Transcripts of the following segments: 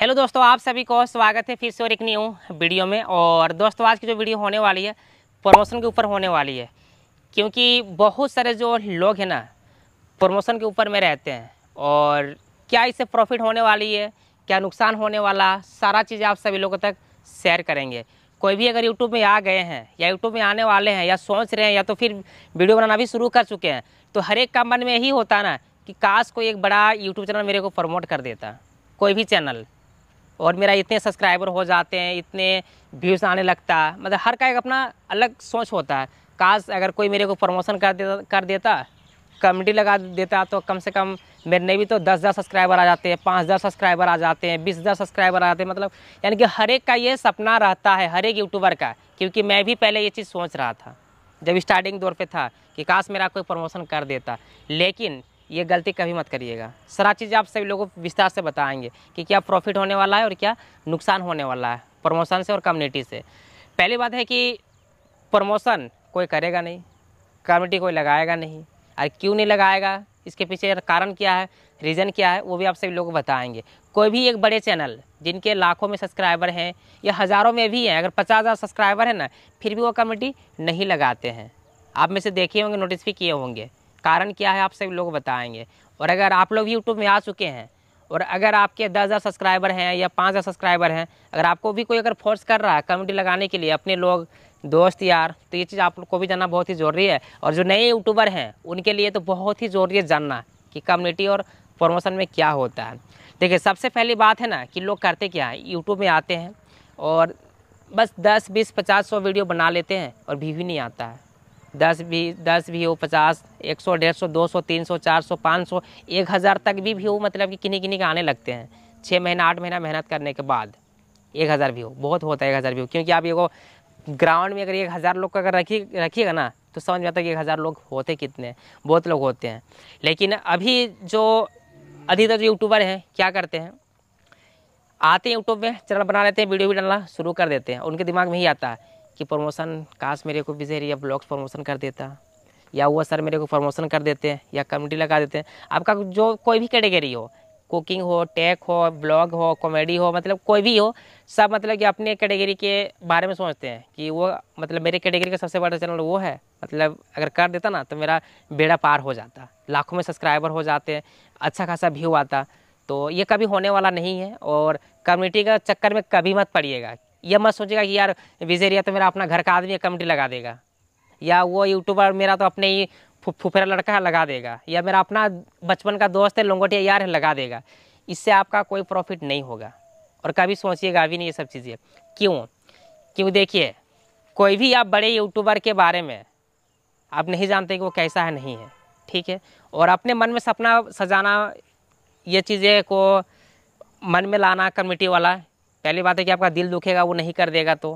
hello दोस्तों आप सभी को स्वागत है फिर से और एक न्यू वीडियो में और दोस्तों आज की जो वीडियो होने वाली है प्रमोशन के ऊपर होने वाली है क्योंकि बहुत सारे जो लोग हैं ना प्रमोशन के ऊपर में रहते हैं और क्या इससे प्रॉफिट होने वाली है क्या नुकसान होने वाला सारा चीज़ आप सभी लोगों तक शेयर करेंगे कोई भी अगर यूट्यूब में आ गए हैं या यूट्यूब में आने वाले हैं या सोच रहे हैं या तो फिर वीडियो बनाना भी शुरू कर चुके हैं तो हर एक का मन में यही होता ना कि काश कोई एक बड़ा यूट्यूब चैनल मेरे को प्रमोट कर देता कोई भी चैनल और मेरा इतने सब्सक्राइबर हो जाते हैं इतने व्यूज़ आने लगता है मतलब हर का एक अपना अलग सोच होता है काश अगर कोई मेरे को प्रमोशन कर देता कर देता कमेडी लगा देता तो कम से कम मेरे भी तो दस हज़ार सब्सक्राइबर आ जाते हैं पाँच हज़ार सब्सक्राइबर आ जाते हैं बीस हज़ार सब्सक्राइबर आ जाते हैं मतलब यानी कि हर एक का ये सपना रहता है हर एक यूट्यूबर का क्योंकि मैं भी पहले ये चीज़ सोच रहा था जब स्टार्टिंग दौर पे था कि काश मेरा कोई प्रमोशन कर देता लेकिन ये गलती कभी मत करिएगा सारा चीज़ आप सभी लोगों को विस्तार से बताएंगे कि क्या प्रॉफिट होने वाला है और क्या नुकसान होने वाला है प्रमोशन से और कम्युनिटी से पहली बात है कि प्रमोशन कोई करेगा नहीं कम्युनिटी कोई लगाएगा नहीं और क्यों नहीं लगाएगा इसके पीछे कारण क्या है रीज़न क्या है वो भी आप सभी लोग बताएंगे कोई भी एक बड़े चैनल जिनके लाखों में सब्सक्राइबर हैं या हज़ारों में भी हैं अगर पचास हज़ार सब्सक्राइबर हैं ना फिर भी वो कमेटी नहीं लगाते हैं आप में से देखे होंगे नोटिस भी किए होंगे कारण क्या है आप सभी लोग बताएंगे और अगर आप लोग यूट्यूब में आ चुके हैं और अगर आपके दस हज़ार सब्सक्राइबर हैं या पाँच हज़ार सब्सक्राइबर हैं अगर आपको भी कोई अगर फोर्स कर रहा है कमेंट लगाने के लिए अपने लोग दोस्त यार तो ये चीज़ आप लोग को भी जानना बहुत ही ज़रूरी है और जो नए यूट्यूबर हैं उनके लिए तो बहुत ही ज़रूरी है जानना कि कम्युनिटी और प्रमोशन में क्या होता है देखिए सबसे पहली बात है ना कि लोग करते क्या है यूट्यूब में आते हैं और बस दस बीस पचास सौ वीडियो बना लेते हैं और भी भी नहीं आता है दस भी दस भी हो पचास एक सौ डेढ़ सौ दो सौ तीन सौ चार सौ पाँच सौ एक हज़ार तक भी व्यू मतलब कि किन्हीं किन्हीं के आने लगते हैं छः महीना आठ महीना मेहनत करने के बाद एक हज़ार व्यू बहुत होता है एक हज़ार व्यू क्योंकि आप ये ग्राउंड में अगर एक हज़ार लोग का अगर रखी रखिएगा ना तो समझ में आता है कि एक हज़ार लोग होते कितने बहुत लोग होते हैं लेकिन अभी जो अधिकतर जो यूट्यूबर हैं क्या करते हैं आते हैं यूट्यूब में चैनल बना लेते हैं वीडियो भी डालना शुरू कर देते हैं उनके दिमाग में ही आता है कि प्रमोशन काश मेरे को विजय या ब्लॉग्स प्रमोशन कर देता या वो सर मेरे को प्रमोशन कर देते हैं या कमेडी लगा देते हैं आपका जो कोई भी कैटेगरी हो कुकिंग हो टेक हो ब्लॉग हो कॉमेडी हो मतलब कोई भी हो सब मतलब कि अपने कैटेगरी के बारे में सोचते हैं कि वो मतलब मेरे कैटेगरी का सबसे बड़ा चैनल वो है मतलब अगर कर देता ना तो मेरा बेड़ा पार हो जाता लाखों में सब्सक्राइबर हो जाते हैं अच्छा खासा व्यू आता तो ये कभी होने वाला नहीं है और कम्युनिटी का चक्कर में कभी मत पड़िएगा यह मत सोचेगा कि यार विजेरिया तो मेरा अपना घर का आदमी कमेटी लगा देगा या वो यूट्यूबर मेरा तो अपने ही फुफेरा लड़का है लगा देगा या मेरा अपना बचपन का दोस्त है लोंगोटिया यार है लगा देगा इससे आपका कोई प्रॉफिट नहीं होगा और कभी सोचिएगा अभी नहीं ये सब चीज़ें क्यों क्यों देखिए कोई भी आप बड़े यूट्यूबर के बारे में आप नहीं जानते कि वो कैसा है नहीं है ठीक है और अपने मन में सपना सजाना ये चीज़ें को मन में लाना कमेटी वाला पहली बात है कि आपका दिल दुखेगा वो नहीं कर देगा तो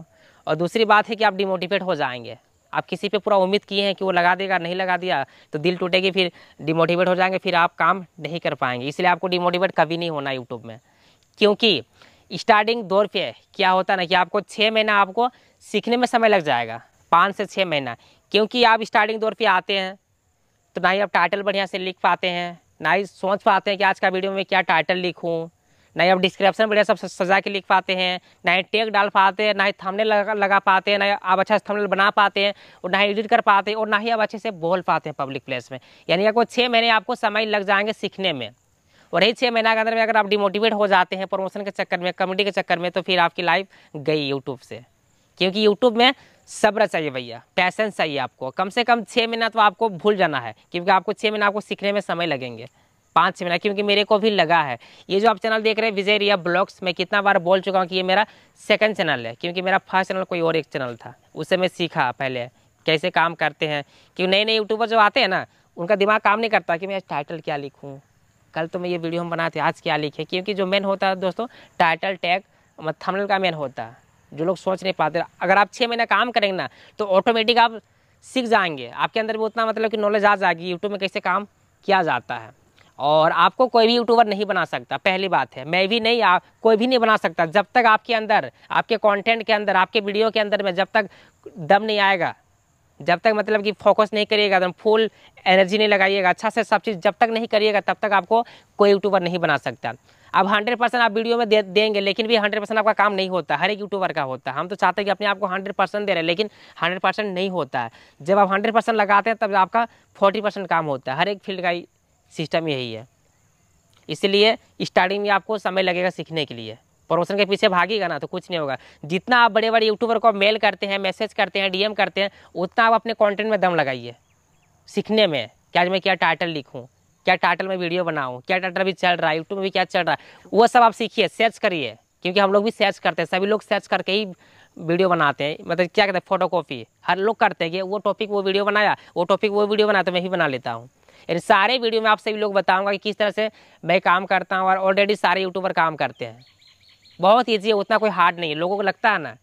और दूसरी बात है कि आप डिमोटिवेट हो जाएंगे आप किसी पे पूरा उम्मीद किए हैं कि वो लगा देगा नहीं लगा दिया तो दिल टूटेगी फिर डिमोटिवेट हो जाएंगे फिर आप काम नहीं कर पाएंगे इसलिए आपको डिमोटिवेट कभी नहीं होना यूट्यूब में क्योंकि स्टार्टिंग दौर पर क्या होता ना कि आपको छः महीना आपको सीखने में समय लग जाएगा पाँच से छः महीना क्योंकि आप स्टार्टिंग दौर पर आते हैं तो ना ही आप टाइटल बढ़िया से लिख पाते हैं ना ही सोच पाते हैं कि आज का वीडियो में क्या टाइटल लिखूँ ना ही आप डिस्क्रिप्शन बढ़िया सब सजा के लिख पाते हैं ना ही टेक डाल पाते हैं ना ही थमने लगा लगा पाते हैं ना आप अच्छा थमने बना पाते हैं और ना ही एडिट कर पाते हैं और ना ही आप अच्छे से बोल पाते हैं पब्लिक प्लेस में यानी आपको छः महीने आपको समय लग जाएंगे सीखने में और यही छः महीना के अंदर में अगर आप डिमोटिवेट हो जाते हैं प्रमोशन के चक्कर में कमेडी के चक्कर में तो फिर आपकी लाइफ गई यूट्यूब से क्योंकि यूट्यूब में सब्र चाहिए भैया पैसेंस चाहिए आपको कम से कम छः महीना तो आपको भूल जाना है क्योंकि आपको छः महीना आपको सीखने में समय लगेंगे पाँच महीना क्योंकि मेरे को भी लगा है ये जो आप चैनल देख रहे हैं विजय रिया ब्लॉग्स मैं कितना बार बोल चुका हूँ कि ये मेरा सेकंड चैनल है क्योंकि मेरा फर्स्ट चैनल कोई और एक चैनल था उससे मैं सीखा पहले कैसे काम करते हैं कि नए नए यूट्यूबर जो आते हैं ना उनका दिमाग काम नहीं करता कि मैं टाइटल क्या लिखूँ कल तो मैं ये वीडियो हम बनाते आज क्या लिखे क्योंकि जो मेन होता है दोस्तों टाइटल टैग मतलब का मेन होता है जो लोग सोच नहीं पाते अगर आप छः महीना काम करेंगे ना तो ऑटोमेटिक आप सीख जाएंगे आपके अंदर भी उतना मतलब कि नॉलेज आ जाएगी यूट्यूब में कैसे काम किया जाता है और आपको कोई भी यूट्यूबर नहीं बना सकता पहली बात है मैं भी नहीं आप कोई भी नहीं बना सकता जब तक आपके अंदर आपके कंटेंट के अंदर आपके वीडियो के अंदर में जब तक दम नहीं आएगा जब तक मतलब कि फोकस नहीं करिएगा एकदम फुल एनर्जी नहीं लगाइएगा अच्छा से सब चीज़ जब तक नहीं करिएगा तब तक आपको कोई यूट्यूबर नहीं बना सकता अब हंड्रेड परसेंट आप वीडियो में दे देंगे लेकिन भी हंड्रेड परसेंट आपका काम नहीं होता हर एक यूट्यूबर का होता है हम तो चाहते हैं कि अपने आप को हंड्रेड परसेंट दे रहे हैं लेकिन हंड्रेड परसेंट नहीं होता है जब आप हंड्रेड परसेंट लगाते हैं तब आपका फोर्टी परसेंट काम होता है हर एक फील्ड का सिस्टम यही है इसलिए स्टार्टिंग में आपको समय लगेगा सीखने के लिए प्रमोशन के पीछे भागेगा ना तो कुछ नहीं होगा जितना आप बड़े बड़े यूट्यूबर को मेल करते हैं मैसेज करते हैं डीएम करते हैं उतना आप अपने कंटेंट में दम लगाइए सीखने में क्या मैं क्या टाइटल लिखूँ क्या टाइटल में वीडियो बनाऊँ क्या टाइटल अभी चल रहा है यूट्यूब में भी क्या चल रहा है वो सब आप सीखिए सर्च करिए क्योंकि हम लोग भी सर्च करते हैं सभी लोग सर्च करके ही वीडियो बनाते हैं मतलब क्या कहते हैं फोटो कॉपी हर लोग करते हैं कि वो टॉपिक वो वीडियो बनाया वो टॉपिक वो वीडियो बनाया तो मैं ही बना लेता हूँ इन सारे वीडियो में आप सभी लोग बताऊँगा कि किस तरह से मैं काम करता हूँ और ऑलरेडी सारे यूट्यूबर काम करते हैं बहुत ईजी है उतना कोई हार्ड नहीं है लोगों को लगता है ना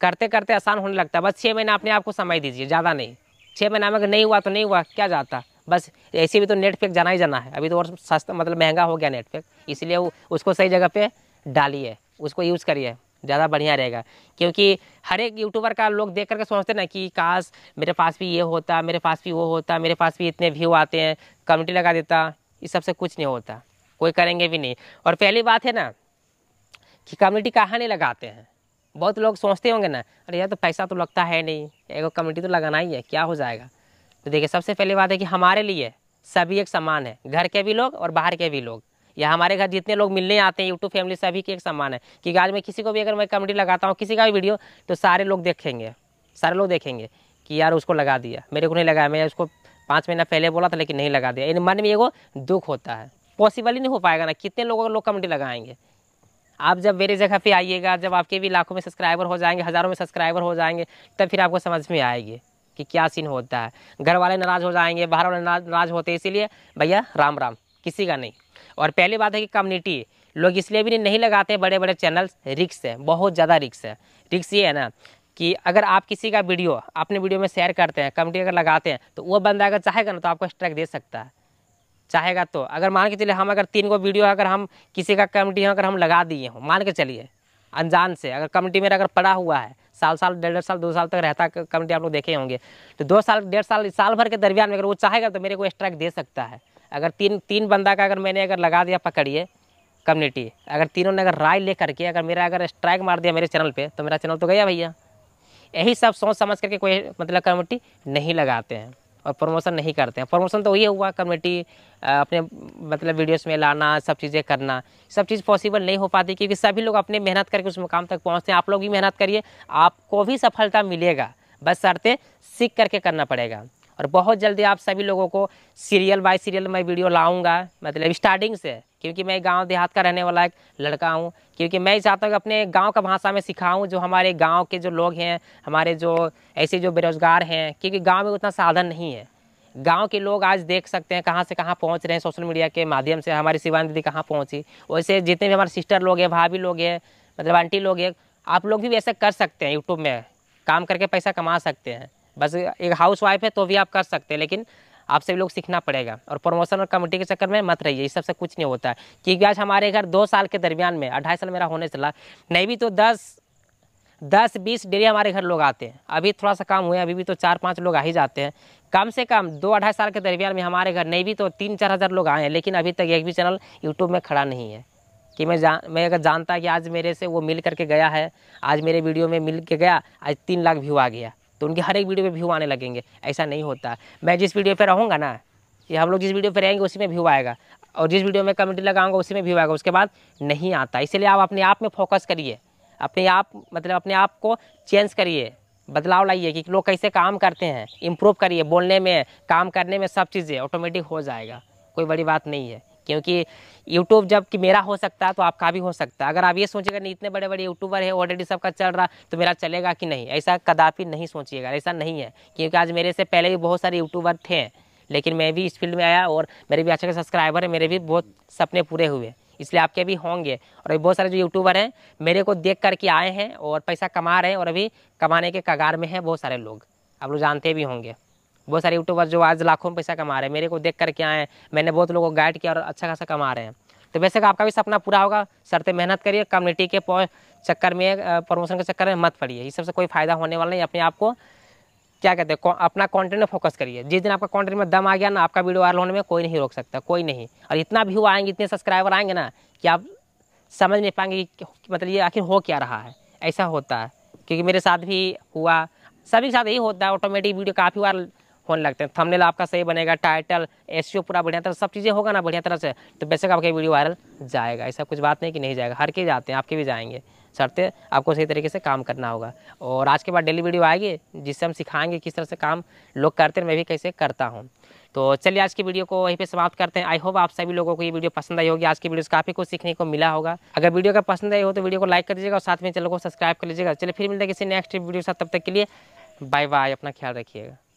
करते करते आसान होने लगता है बस छः महीना अपने आप को समय दीजिए ज़्यादा नहीं छः महीना में अगर नहीं हुआ तो नहीं हुआ क्या जाता बस ऐसे भी तो नेट पैक जाना ही जाना है अभी तो और सस्ता मतलब महंगा हो गया नेट पैक इसलिए उसको सही जगह पर डालिए उसको यूज़ करिए ज़्यादा बढ़िया रहेगा क्योंकि हर एक यूट्यूबर का लोग देख करके सोचते ना कि काश मेरे पास भी ये होता मेरे पास भी वो होता मेरे पास भी इतने व्यू आते हैं कमेंटी लगा देता इस सबसे कुछ नहीं होता कोई करेंगे भी नहीं और पहली बात है ना कि कम्युनिटी कहाँ नहीं लगाते हैं बहुत लोग सोचते होंगे ना अरे यार तो पैसा तो लगता है नहीं एगो कम्युनिटी तो लगाना ही है क्या हो जाएगा तो देखिए सबसे पहली बात है कि हमारे लिए सभी एक समान है घर के भी लोग और बाहर के भी लोग या हमारे घर जितने लोग मिलने आते हैं यूट्यूब फैमिली सभी के एक सम्मान है कि आज मैं किसी को भी अगर मैं कमेडी लगाता हूँ किसी का भी वीडियो तो सारे लोग देखेंगे सारे लोग देखेंगे कि यार उसको लगा दिया मेरे को नहीं लगाया मैं उसको पाँच महीना पहले बोला था लेकिन नहीं लगा दिया इन मन में एगो दुख होता है पॉसिबल ही नहीं हो पाएगा ना कितने लोगों लोग कमेडी लगाएंगे आप जब मेरी जगह पे आइएगा जब आपके भी लाखों में सब्सक्राइबर हो जाएंगे हज़ारों में सब्सक्राइबर हो जाएंगे तब फिर आपको समझ में आएगी कि क्या सीन होता है घर वाले नाराज़ हो जाएंगे बाहर वाले नाराज़ होते हैं इसीलिए भैया राम राम किसी का नहीं और पहली बात है कि कम्युनिटी लोग इसलिए भी नहीं लगाते बड़े बड़े चैनल्स रिक्स है बहुत ज़्यादा रिक्स है रिक्स ये है ना कि अगर आप किसी का वीडियो अपने वीडियो में शेयर करते हैं कम्युनिटी अगर लगाते हैं तो वो बंदा अगर चाहेगा ना तो आपको स्ट्राइक दे सकता है चाहेगा तो अगर मान के चलिए हम अगर तीन को वीडियो अगर हम किसी का कमेटी अगर हम लगा दिए हों मान के चलिए अनजान से अगर कमेटी मेरा अगर पड़ा हुआ है साल साल डेढ़ डेढ़ साल दो साल तक रहता कमेटी आप लोग देखे होंगे तो दो साल डेढ़ साल साल भर के दरमियान में अगर वो चाहेगा तो मेरे को स्ट्राइक दे सकता है अगर तीन तीन बंदा का अगर मैंने अगर लगा दिया पकड़िए कम्युनिटी अगर तीनों ने अगर राय ले करके अगर मेरा अगर स्ट्राइक मार दिया मेरे चैनल पे तो मेरा चैनल तो गया भैया यही सब सोच समझ करके कोई मतलब कम्युनिटी नहीं लगाते हैं और प्रमोशन नहीं करते हैं प्रमोशन तो वही हुआ कम्युनिटी अपने मतलब वीडियोस में लाना सब चीज़ें करना सब चीज़ पॉसिबल नहीं हो पाती क्योंकि सभी लोग अपने मेहनत करके उस मुकाम तक पहुँचते हैं आप लोग भी मेहनत करिए आपको भी सफलता मिलेगा बस शर्तें सीख करके करना पड़ेगा और बहुत जल्दी आप सभी लोगों को सीरियल बाय सीरियल मैं वीडियो लाऊंगा मतलब स्टार्टिंग से क्योंकि मैं गांव देहात का रहने वाला एक लड़का हूं क्योंकि मैं चाहता हूं कि अपने गांव का भाषा में सिखाऊं जो हमारे गांव के जो लोग हैं हमारे जो ऐसे जो बेरोजगार हैं क्योंकि गांव में उतना साधन नहीं है गांव के लोग आज देख सकते हैं कहाँ से कहाँ पहुँच रहे हैं सोशल मीडिया के माध्यम से हमारी शिवान दीदी कहाँ पहुँची वैसे जितने भी हमारे सिस्टर लोग हैं भाभी लोग हैं मतलब आंटी लोग हैं आप लोग भी वैसे कर सकते हैं यूट्यूब में काम करके पैसा कमा सकते हैं बस एक हाउस वाइफ है तो भी आप कर सकते हैं लेकिन आप सभी लोग सीखना पड़ेगा और प्रमोशन और कमेटी के चक्कर में मत रहिए इस सबसे कुछ नहीं होता है क्योंकि आज हमारे घर दो साल के दरमियान में अढ़ाई साल मेरा होने चला नहीं भी तो दस दस बीस डेली हमारे घर लोग आते हैं अभी थोड़ा सा काम हुए अभी भी तो चार पाँच लोग आ ही जाते हैं कम से कम दो अढ़ाई साल के दरमियान में हमारे घर नहीं भी तो तीन चार हज़ार लोग आए हैं लेकिन अभी तक एक भी चैनल यूट्यूब में खड़ा नहीं है कि मैं जान मैं अगर जानता कि आज मेरे से वो मिल करके गया है आज मेरे वीडियो में मिल के गया आज तीन लाख व्यू आ गया तो उनकी हर एक वीडियो पे व्यू आने लगेंगे ऐसा नहीं होता मैं जिस वीडियो पे रहूँगा ना ये हम लोग जिस वीडियो पे रहेंगे उसी में व्यू आएगा और जिस वीडियो में कमेंट लगाऊंगा उसी में व्यू आएगा उसके बाद नहीं आता इसलिए आप अपने आप में फोकस करिए अपने आप मतलब अपने आप को चेंज करिए बदलाव लाइए कि लोग कैसे काम करते हैं इम्प्रूव करिए बोलने में काम करने में सब चीज़ें ऑटोमेटिक हो जाएगा कोई बड़ी बात नहीं है क्योंकि यूट्यूब जब कि मेरा हो सकता है तो आपका भी हो सकता है अगर आप ये सोचिएगा नहीं इतने बड़े बड़े यूट्यूबर है ऑलरेडी सबका चल रहा तो मेरा चलेगा कि नहीं ऐसा कदापि नहीं सोचिएगा ऐसा नहीं है क्योंकि आज मेरे से पहले भी बहुत सारे यूट्यूबर थे लेकिन मैं भी इस फील्ड में आया और मेरे भी अच्छे सब्सक्राइबर हैं मेरे भी बहुत सपने पूरे हुए इसलिए आपके भी होंगे और अभी बहुत सारे जो यूट्यूबर हैं मेरे को देख करके आए हैं और पैसा कमा रहे हैं और अभी कमाने के कगार में हैं बहुत सारे लोग आप लोग जानते भी होंगे बहुत सारे यूट्यूबर जो आज लाखों में पैसा कमा रहे हैं मेरे को देख करके आए मैंने बहुत लोगों को गाइड किया और अच्छा खासा कमा रहे हैं तो वैसे आपका भी सपना पूरा होगा सरते मेहनत करिए कम्युनिटी के चक्कर में प्रमोशन के चक्कर में मत पड़िए इस सबसे कोई फ़ायदा होने वाला नहीं अपने आप को क्या कहते हैं अपना कंटेंट में फोकस करिए जिस दिन आपका कंटेंट में दम आ गया ना आपका वीडियो वायरल होने में कोई नहीं रोक सकता कोई नहीं और इतना व्यू आएंगे इतने सब्सक्राइबर आएंगे ना कि आप समझ नहीं पाएंगे कि मतलब ये आखिर हो क्या रहा है ऐसा होता है क्योंकि मेरे साथ भी हुआ सभी के साथ यही होता है ऑटोमेटिक वीडियो काफ़ी बार होने लगते हैं थमनेल आपका सही बनेगा टाइटल एस e पूरा बढ़िया तरह सब चीज़ें होगा ना बढ़िया तरह से तो बेशक आपका वीडियो वायरल जाएगा ऐसा कुछ बात नहीं कि नहीं जाएगा हर के जाते हैं आपके भी जाएंगे सरते आपको सही तरीके से काम करना होगा और आज के बाद डेली वीडियो आएगी जिससे हम सिखाएंगे किस तरह से काम लोग करते हैं मैं भी कैसे करता हूँ तो चलिए आज की वीडियो को वहीं पे समाप्त करते हैं आई होप आप सभी लोगों को ये वीडियो पसंद आई होगी आज की वीडियो से काफ़ी कुछ सीखने को मिला होगा अगर वीडियो का पसंद आई हो तो वीडियो को लाइक कर दीजिएगा और साथ में चैनल को सब्सक्राइब कर लीजिएगा चलिए फिर मिलते हैं किसी नेक्स्ट वीडियो के साथ तब तक के लिए बाय बाय अपना ख्याल रखिएगा